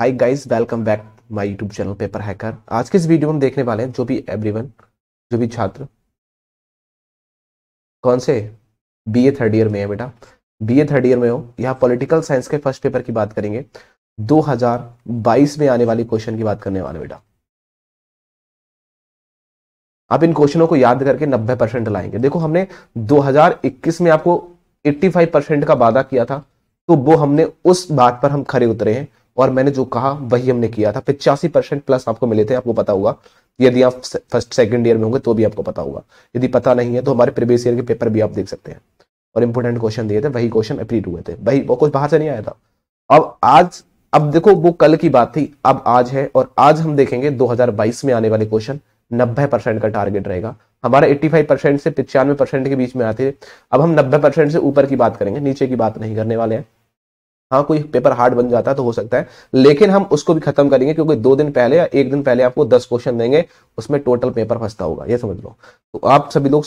hi guys welcome back my YouTube channel paper hacker आज के इस वीडियो में देखने वाले हैं जो भी एवरीवन जो भी छात्र कौन से बीए थर्ड ईयर में है बेटा बीए थर्ड ईयर में हो यहाँ पॉलिटिकल साइंस के फर्स्ट पेपर की बात करेंगे 2022 में आने वाली क्वेश्चन की बात करने वाले बेटा आप इन क्वेश्चनों को याद करके नब्बे परसेंट लाएंगे देखो हमने इक्कीस में आपको फाइव परसेंट का वादा किया था तो वो हमने उस बात पर हम खड़े उतरे हैं और मैंने जो कहा वही हमने किया था पिचासी परसेंट प्लस आपको मिले थे आपको पता होगा यदि आप फर्स्ट सेकंड ईयर में होंगे तो भी आपको पता होगा यदि पता नहीं है तो हमारे प्रीवियस ईयर के पेपर भी आप देख सकते हैं और इंपोर्टेंट क्वेश्चन दिए थे वही क्वेश्चन अपील हुए थे वही वो कुछ बाहर से नहीं आया था अब आज अब देखो वो कल की बात थी अब आज है और आज हम देखेंगे 2022 में आने वाले क्वेश्चन नब्बे परसेंट का टारगेट रहेगा हमारा 85 परसेंट से पिचानवे परसेंट के बीच में आते हैं अब हम नब्बे परसेंट से ऊपर की बात करेंगे नीचे की बात नहीं करने वाले हैं हाँ कोई पेपर हार्ड बन जाता है तो हो सकता है लेकिन हम उसको भी खत्म करेंगे क्योंकि दो दिन पहले या एक दिन पहले आपको दस क्वेश्चन देंगे उसमें टोटल पेपर फंसता होगा ये समझ लो तो आप सभी लोग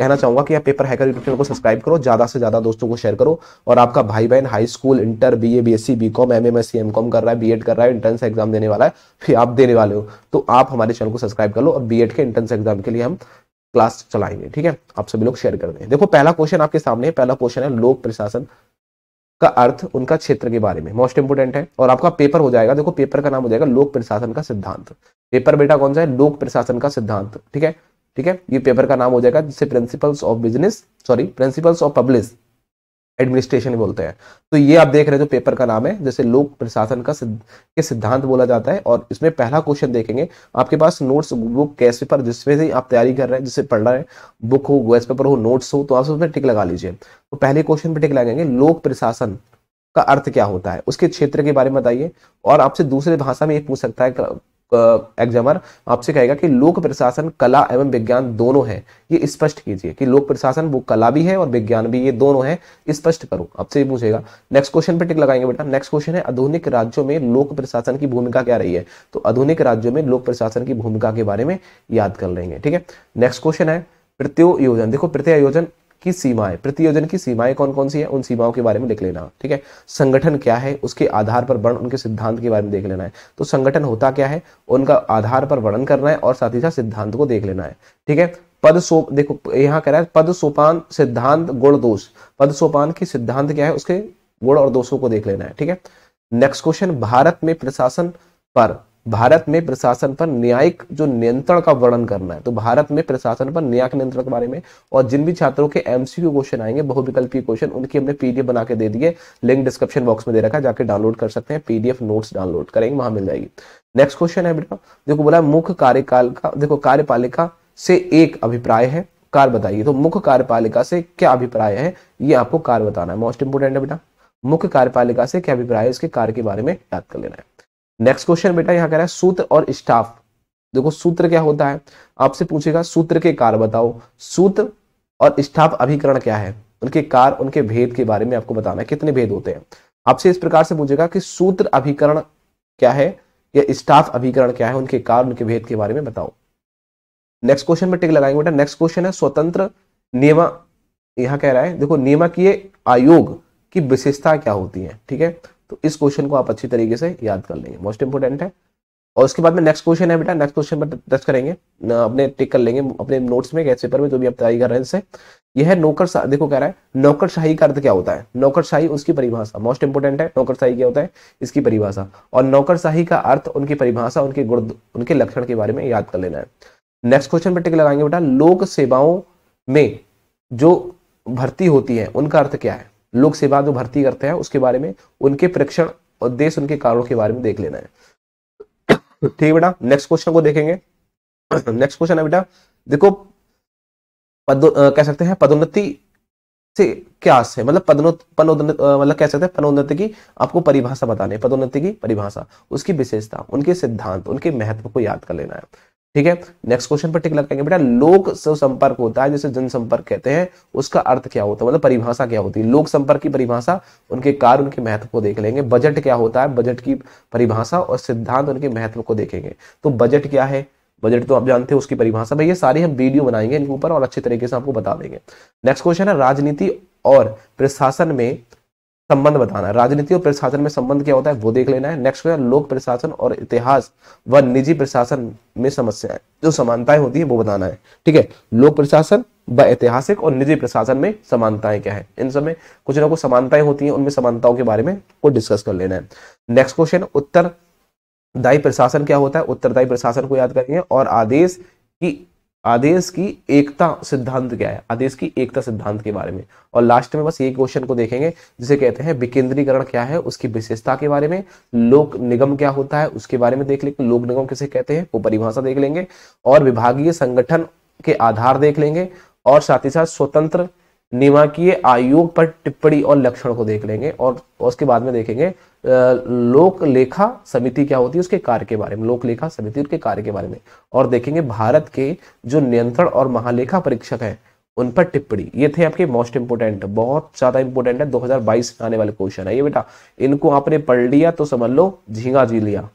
कहना चाहूंगा कि आप पेपर हैकर यूट्यूब चैनल को सब्सक्राइब करो ज्यादा से ज्यादा दोस्तों को शेयर करो और आपका भाई बहन high school inter B B A M S B Com M Com कर रहा है बी एड कर रहा है इंट्रेंस एग्जाम देने वाला है फिर आप देने वाले हो तो आप हमारे चैनल को सब्सक्राइब कर लो और बीएड के इंट्रेंस एग्जाम के लिए हम क्लास चलाएंगे ठीक है आप सभी लोग शेयर कर दें देखो पहला क्वेश्चन आपके सामने पहला क्वेश्चन है लोक प्रशासन का अर्थ उनका क्षेत्र के बारे में मोस्ट इंपोर्टेंट है और आपका पेपर हो जाएगा देखो पेपर का नाम हो जाएगा लोक प्रशासन का सिद्धांत पेपर बेटा कौन सा है लोक प्रशासन का सिद्धांत ठीक है ठीक है ये पेपर का नाम हो जाएगा जिससे principles of business sorry principles of public administration बोलते हैं तो ये आप देख रहे हैं जो पेपर का नाम है जैसे लोक प्रशासन का के सिद्धांत बोला जाता है और इसमें पहला क्वेश्चन देखेंगे आपके पास नोट्स बुक कैश पेपर जिसमें से आप तैयारी कर रहे हैं जिससे पढ़ रहे हैं बुक हो गैस पेपर हो नोट्स हो तो आप उसमें टिक लगा लीजिए तो पहले क्वेश्चन पर टिक लगाएंगे लोक प्रशासन का अर्थ क्या होता है उसके क्षेत्र के बारे में बताइए और आपसे दूसरे भाषा में ये पूछ सकता है एग्जामर आपसे कहेगा कि लोक प्रशासन कला एवं विज्ञान दोनों है ये स्पष्ट कीजिए कि लोक प्रशासन वो कला भी है और विज्ञान भी ये दोनों है स्पष्ट करो आपसे ये पूछेगा नेक्स्ट क्वेश्चन पर टिक लगाएंगे बेटा नेक्स्ट क्वेश्चन है आधुनिक राज्यों में लोक प्रशासन की भूमिका क्या रही है तो आधुनिक राज्यों में लोक प्रशासन की भूमिका के बारे में याद कर लेंगे ठीक है नेक्स्ट क्वेश्चन है प्रत्योयोजन देखो प्रत्यायोजन की सीमाएं प्रतियोजन की सीमाएं कौन कौन सी है उन सीमाओं के बारे में देख लेना ठीक है संगठन क्या है उसके आधार पर वर्ण उनके सिद्धांत के बारे में देख लेना है तो संगठन होता क्या है उनका आधार पर वर्णन करना है और साथ ही साथ सिद्धांत को देख लेना है ठीक है पद सो देखो यहाँ कह रहा है पद सोपान सिद्धांत गुण दोष पद सोपान की सिद्धांत क्या है उसके गुण और दोषों को देख लेना है ठीक है नेक्स्ट क्वेश्चन भारत में प्रशासन पर भारत में प्रशासन पर न्यायिक जो नियंत्रण का वर्णन करना है तो भारत में प्रशासन पर न्यायिक नियंत्रण के बारे में और जिन भी छात्रों के एमसीक्यू क्वेश्चन आएंगे बहुविकल्पीय क्वेश्चन उनकी हमने पीडीएफ बना के दे दिए लिंक डिस्क्रिप्शन बॉक्स में दे रखा है जाके डाउनलोड कर सकते हैं पीडीएफ नोट्स डाउनलोड करेंगे वहां मिल जाएगी नेक्स्ट क्वेश्चन है बेटा देखो बोला मुख्य कार्यकाल का देखो कार्यपालिका से एक अभिप्राय है कार बताइए तो मुख्य कार्यपालिका से क्या अभिप्राय है ये आपको कार बताना है मोस्ट इंपोर्टेंट है बेटा मुख्य कार्यपालिका से क्या अभिप्राय है इसके कार के बारे में याद कर लेना है नेक्स्ट क्वेश्चन बेटा यहाँ कह रहा है सूत्र और स्टाफ देखो सूत्र क्या होता है आपसे पूछेगा सूत्र के कार बताओ सूत्र और स्टाफ अभिकरण क्या है उनके कार उनके भेद के बारे में आपको बताना है कितने भेद होते हैं आपसे इस प्रकार से पूछेगा कि सूत्र अभिकरण क्या है या स्टाफ अभिकरण क्या है उनके कार उनके भेद के बारे में बताओ नेक्स्ट क्वेश्चन में टिक लगाएंगे बेटा नेक्स्ट क्वेश्चन है स्वतंत्र नियमा यहाँ कह रहा है देखो नियमा की आयोग की विशेषता क्या होती है ठीक है तो इस क्वेश्चन को आप अच्छी तरीके से याद कर लेंगे मोस्ट इंपोर्टेंट है और उसके बाद में नेक्स्ट क्वेश्चन है बेटा नेक्स्ट क्वेश्चन पर टच करेंगे अपने टिक कर लेंगे अपने नोट्स में कैसे पर में जो भी आप तैयारी कर रहे हैं इससे यह है नौकर देखो कह रहा है नौकरशाही का अर्थ क्या होता है नौकरशाही उसकी परिभाषा मोस्ट इंपोर्टेंट है नौकरशाही क्या होता है इसकी परिभाषा और नौकरशाही का अर्थ उनकी परिभाषा उनके गुण उनके लक्षण के बारे में याद कर लेना है नेक्स्ट क्वेश्चन पर टिक लगाएंगे बेटा लोक सेवाओं में जो भर्ती होती है उनका अर्थ क्या है लोक सेवा में भर्ती करते हैं उसके बारे में उनके प्रेक्षण और देश उनके कारणों के बारे में देख लेना है ठीक है बेटा नेक्स्ट क्वेश्चन को देखेंगे नेक्स्ट क्वेश्चन है बेटा देखो पद कह सकते हैं पदोन्नति से क्या आस है मतलब पदोन्नत मतलब कह सकते हैं पदोन्नति की आपको परिभाषा बताने पदोन्नति की परिभाषा उसकी विशेषता उनके सिद्धांत उनके महत्व को याद कर लेना है ठीक है नेक्स्ट क्वेश्चन पर टिक लगाएंगे बेटा लोक संपर्क होता है जिसे जनसंपर्क कहते हैं उसका अर्थ क्या होता है मतलब परिभाषा क्या होती है लोक संपर्क की परिभाषा उनके कार्य उनके महत्व को देख लेंगे बजट क्या होता है बजट की परिभाषा और सिद्धांत उनके महत्व को देखेंगे तो बजट क्या है बजट तो आप जानते हो उसकी परिभाषा भाई ये सारी हम वीडियो बनाएंगे इनके ऊपर और अच्छे तरीके से आपको बता देंगे नेक्स्ट क्वेश्चन है राजनीति और प्रशासन में संबंध बताना है राजनीति और प्रशासन में संबंध क्या होता है वो देख लेना है नेक्स्ट क्वेश्चन लोक प्रशासन और इतिहास व निजी प्रशासन में समस्या है जो समानताएं होती है वो बताना है ठीक है लोक प्रशासन व ऐतिहासिक और निजी प्रशासन में समानताएं क्या है इन सब में कुछ ना कुछ समानताएं होती है उनमें समानताओं के बारे में को डिस्कस कर लेना है नेक्स्ट क्वेश्चन उत्तरदायी प्रशासन क्या होता है उत्तरदायी प्रशासन को याद करेंगे और आदेश की आदेश की एकता सिद्धांत क्या है आदेश की एकता सिद्धांत के बारे में और लास्ट में बस ये क्वेश्चन को देखेंगे जिसे कहते हैं विकेंद्रीकरण क्या है उसकी विशेषता के बारे में लोक निगम क्या होता है उसके बारे में देख लेंगे लोक निगम किसे कहते हैं वो परिभाषा देख लेंगे और विभागीय संगठन के आधार देख लेंगे और साथ ही साथ स्वतंत्र निवाकीय आयोग पर टिप्पणी और लक्षण को देख लेंगे और उसके बाद में देखेंगे लोक लेखा समिति क्या होती है उसके कार्य के बारे में लोक लेखा समिति उसके कार्य के बारे में और देखेंगे भारत के जो नियंत्रण और महालेखा परीक्षक हैं उन पर टिप्पणी ये थे आपके मोस्ट इंपोर्टेंट बहुत ज्यादा इंपोर्टेंट है 2022 में आने वाले क्वेश्चन है ये बेटा इनको आपने पढ़ लिया तो समझ लो झींगा जी लिया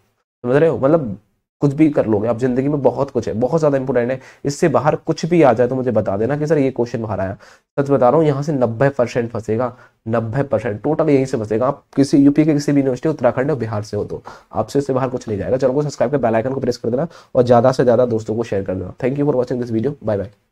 समझ रहे हो मतलब कुछ भी कर लोगे आप जिंदगी में बहुत कुछ है बहुत ज़्यादा इंपॉर्टेंट है इससे बाहर कुछ भी आ जाए तो मुझे बता देना कि सर ये क्वेश्चन बाहर आया सच बता रहा हूँ यहाँ से नब्बे परसेंट फंसेगा नब्बे परसेंट टोटल यहीं से फंसेगा आप किसी यूपी के किसी भी यूनिवर्सिटी उत्तराखंड और बिहार से हो तो आपसे इससे बाहर कुछ नहीं जाएगा चलो सब्सक्राइब कर बेलाइकन को प्रेस कर देना और ज़्यादा से ज़्यादा दोस्तों को शेयर कर देना thank you for watching this video bye bye